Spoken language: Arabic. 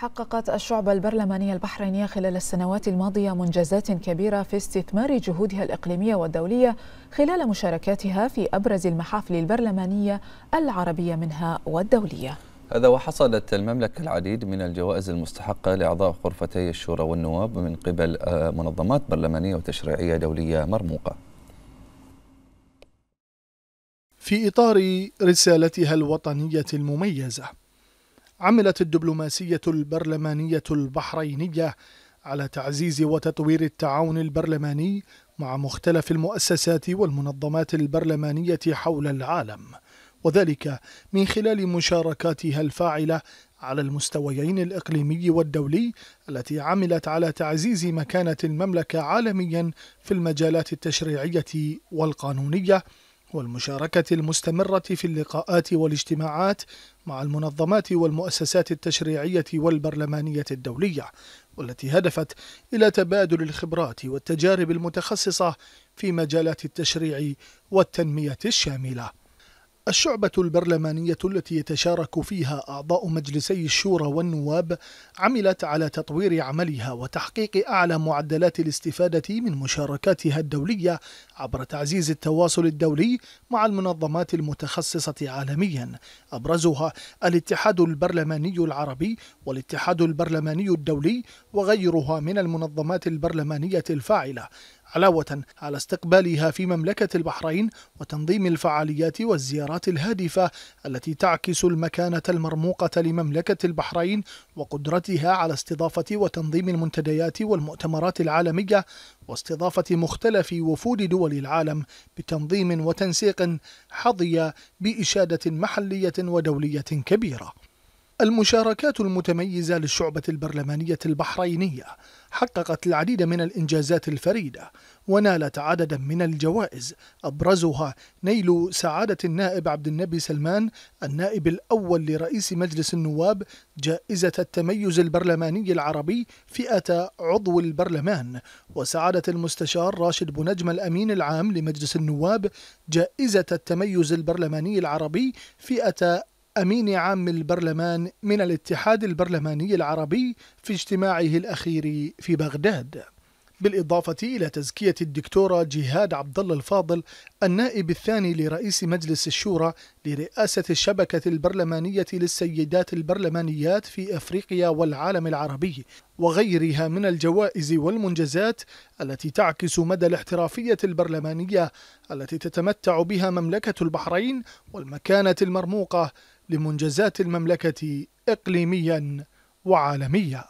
حققت الشعبة البرلمانية البحرينية خلال السنوات الماضية منجزات كبيرة في استثمار جهودها الإقليمية والدولية خلال مشاركاتها في أبرز المحافل البرلمانية العربية منها والدولية هذا وحصلت المملكة العديد من الجوائز المستحقة لأعضاء غرفتي الشورى والنواب من قبل آه، منظمات برلمانية وتشريعية دولية مرموقة في إطار رسالتها الوطنية المميزة عملت الدبلوماسية البرلمانية البحرينية على تعزيز وتطوير التعاون البرلماني مع مختلف المؤسسات والمنظمات البرلمانية حول العالم وذلك من خلال مشاركاتها الفاعلة على المستويين الإقليمي والدولي التي عملت على تعزيز مكانة المملكة عالميا في المجالات التشريعية والقانونية والمشاركة المستمرة في اللقاءات والاجتماعات مع المنظمات والمؤسسات التشريعية والبرلمانية الدولية والتي هدفت إلى تبادل الخبرات والتجارب المتخصصة في مجالات التشريع والتنمية الشاملة الشعبة البرلمانية التي يتشارك فيها أعضاء مجلسي الشورى والنواب عملت على تطوير عملها وتحقيق أعلى معدلات الاستفادة من مشاركاتها الدولية عبر تعزيز التواصل الدولي مع المنظمات المتخصصة عالميا أبرزها الاتحاد البرلماني العربي والاتحاد البرلماني الدولي وغيرها من المنظمات البرلمانية الفاعلة علاوة على استقبالها في مملكة البحرين وتنظيم الفعاليات والزيارات الهادفة التي تعكس المكانة المرموقة لمملكة البحرين وقدرتها على استضافة وتنظيم المنتديات والمؤتمرات العالمية واستضافة مختلف وفود دول العالم بتنظيم وتنسيق حظي بإشادة محلية ودولية كبيرة المشاركات المتميزة للشعبة البرلمانية البحرينية حققت العديد من الإنجازات الفريدة ونالت عددا من الجوائز أبرزها نيل سعادة النائب عبد النبي سلمان النائب الأول لرئيس مجلس النواب جائزة التميز البرلماني العربي فئة عضو البرلمان وسعادة المستشار راشد بنجم الأمين العام لمجلس النواب جائزة التميز البرلماني العربي فئة أمين عام البرلمان من الاتحاد البرلماني العربي في اجتماعه الأخير في بغداد بالإضافة إلى تزكية الدكتورة جهاد عبد الله الفاضل النائب الثاني لرئيس مجلس الشورى لرئاسة الشبكة البرلمانية للسيدات البرلمانيات في أفريقيا والعالم العربي وغيرها من الجوائز والمنجزات التي تعكس مدى الاحترافية البرلمانية التي تتمتع بها مملكة البحرين والمكانة المرموقة لمنجزات المملكة إقليميا وعالميا